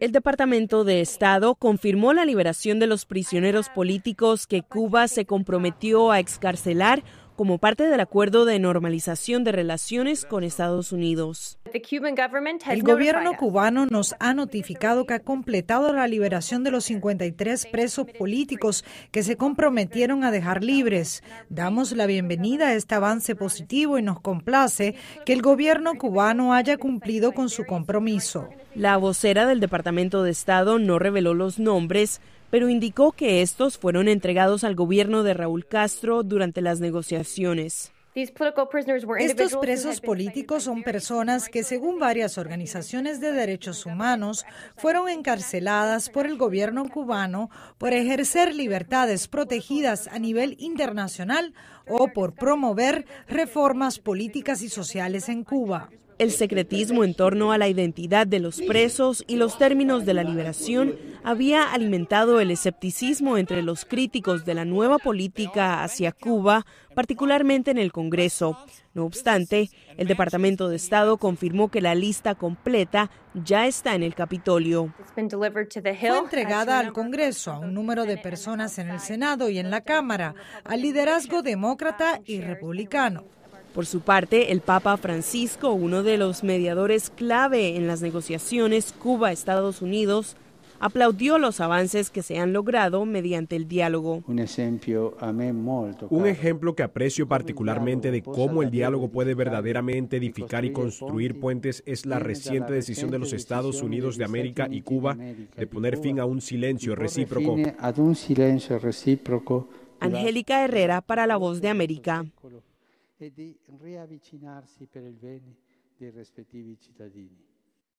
El Departamento de Estado confirmó la liberación de los prisioneros políticos que Cuba se comprometió a excarcelar como parte del acuerdo de normalización de relaciones con Estados Unidos. El gobierno cubano nos ha notificado que ha completado la liberación de los 53 presos políticos que se comprometieron a dejar libres. Damos la bienvenida a este avance positivo y nos complace que el gobierno cubano haya cumplido con su compromiso. La vocera del Departamento de Estado no reveló los nombres, pero indicó que estos fueron entregados al gobierno de Raúl Castro durante las negociaciones. Estos presos políticos son personas que, según varias organizaciones de derechos humanos, fueron encarceladas por el gobierno cubano por ejercer libertades protegidas a nivel internacional o por promover reformas políticas y sociales en Cuba. El secretismo en torno a la identidad de los presos y los términos de la liberación había alimentado el escepticismo entre los críticos de la nueva política hacia Cuba, particularmente en el Congreso. No obstante, el Departamento de Estado confirmó que la lista completa ya está en el Capitolio. Fue entregada al Congreso, a un número de personas en el Senado y en la Cámara, al liderazgo demócrata y republicano. Por su parte, el Papa Francisco, uno de los mediadores clave en las negociaciones Cuba-Estados Unidos, aplaudió los avances que se han logrado mediante el diálogo. Un ejemplo que aprecio particularmente de cómo el diálogo puede verdaderamente edificar y construir puentes es la reciente decisión de los Estados Unidos de América y Cuba de poner fin a un silencio recíproco. Angélica Herrera para La Voz de América.